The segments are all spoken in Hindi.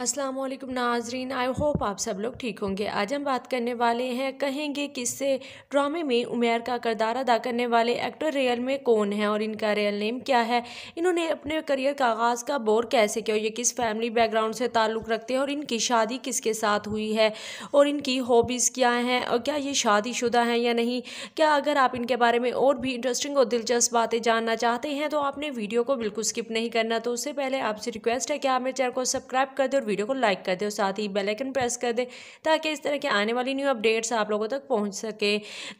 अस्सलाम वालेकुम नाजरीन आई होप आप सब लोग ठीक होंगे आज हम बात करने वाले हैं कहेंगे किससे ड्रामे में उमेर का किरदार अदा करने वाले एक्टर रियल में कौन है और इनका रियल नेम क्या है इन्होंने अपने करियर का आगाज़ का बोर कैसे किया ये किस फैमिली बैकग्राउंड से ताल्लुक़ रखते हैं और इनकी शादी किसके साथ हुई है और इनकी हॉबीज़ क्या हैं और क्या ये शुदा हैं या नहीं क्या अगर आप इनके बारे में और भी इंटरेस्टिंग और दिलचस्प बातें जानना चाहते हैं तो आपने वीडियो को बिल्कुल स्किप नहीं करना तो उससे पहले आपसे रिक्वेस्ट है कि आप मेरे चैनल को सब्सक्राइब कर दो वीडियो को लाइक कर दे और साथ ही बेलाइकन प्रेस कर दे ताकि इस तरह के आने वाली न्यू अपडेट्स आप लोगों तक पहुँच सके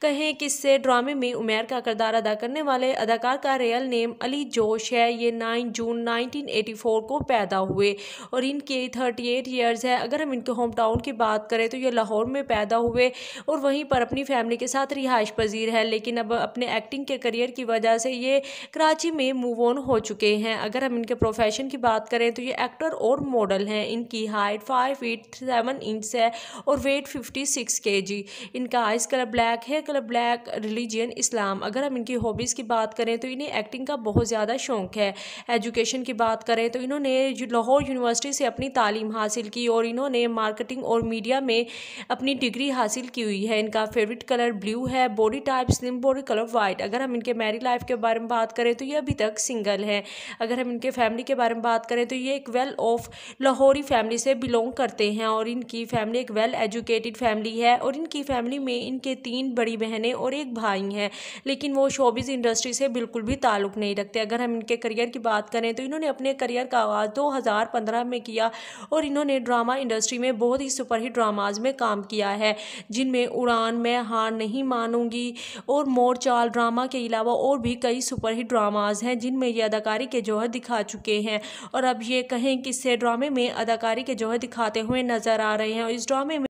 कहें किससे ड्रामे में उमेर का किरदार अदा करने वाले अदाकार का रियल नेम अली जोश है ये नाइन जून फोर को पैदा हुए और इनके थर्टी एट ईयर्स है अगर हम इनके होम टाउन की बात करें तो ये लाहौर में पैदा हुए और वहीं पर अपनी फैमिली के साथ रिहाइश पजीर है लेकिन अब अपने एक्टिंग के करियर की वजह से ये कराची में मूव ऑन हो चुके हैं अगर हम इनके प्रोफेशन की बात करें तो ये एक्टर और मॉडल हैं इनकी height five feet seven inch है और weight fifty six K G इनका eyes colour black hair colour black religion Islam अगर हम इनकी हॉबीज़ की बात करें तो इन्हें एक्टिंग का बहुत ज़्यादा शौक है एजुकेशन की बात करें तो इन्होंने लाहौर यूनिवर्सिटी से अपनी तालीम हासिल की और इन्होंने मार्केटिंग और मीडिया में अपनी डिग्री हासिल की हुई है इनका फेवरेट कलर ब्लू है body type slim body colour white अगर हम इनके मैरिड लाइफ के बारे में बात करें तो ये अभी तक सिंगल है अगर हम इनके फैमिली के बारे में बात करें तो ये एक वेल ऑफ लाहौरी फैमिली से बिलोंग करते हैं और इनकी फैमिली एक वेल एजुकेटेड फैमिली है और इनकी फैमिली में इनके तीन बड़ी बहनें और एक भाई हैं लेकिन वो शोबिज़ इंडस्ट्री से बिल्कुल भी ताल्लुक़ नहीं रखते अगर हम इनके करियर की बात करें तो इन्होंने अपने करियर का आगाज़ दो हज़ार पंद्रह में किया और इन्होंने ड्रामा इंडस्ट्री में बहुत ही सुपरहिट ड्रामाज में काम किया है जिनमें उड़ान मैं हार नहीं मानूंगी और मोर चाल ड्रामा के अलावा और भी कई सुपरहिट ड्रामाज हैं जिनमें ये अदाकारी के जौहर दिखा चुके हैं और अब ये कहें कि इससे ड्रामे में अदा अदाकारी के जोहर दिखाते हुए नजर आ रहे हैं और इस ड्रामे में